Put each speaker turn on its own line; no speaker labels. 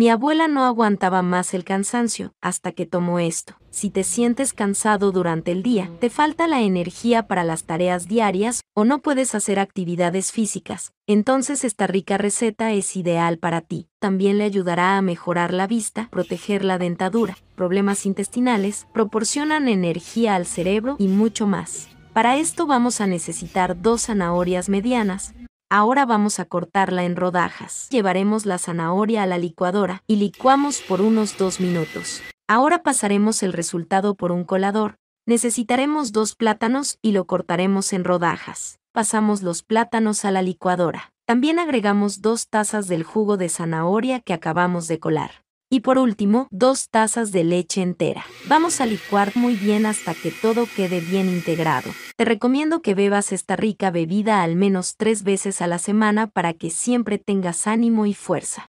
Mi abuela no aguantaba más el cansancio hasta que tomó esto. Si te sientes cansado durante el día, te falta la energía para las tareas diarias o no puedes hacer actividades físicas, entonces esta rica receta es ideal para ti. También le ayudará a mejorar la vista, proteger la dentadura, problemas intestinales, proporcionan energía al cerebro y mucho más. Para esto vamos a necesitar dos zanahorias medianas, Ahora vamos a cortarla en rodajas. Llevaremos la zanahoria a la licuadora y licuamos por unos dos minutos. Ahora pasaremos el resultado por un colador. Necesitaremos dos plátanos y lo cortaremos en rodajas. Pasamos los plátanos a la licuadora. También agregamos dos tazas del jugo de zanahoria que acabamos de colar. Y por último, dos tazas de leche entera. Vamos a licuar muy bien hasta que todo quede bien integrado. Te recomiendo que bebas esta rica bebida al menos tres veces a la semana para que siempre tengas ánimo y fuerza.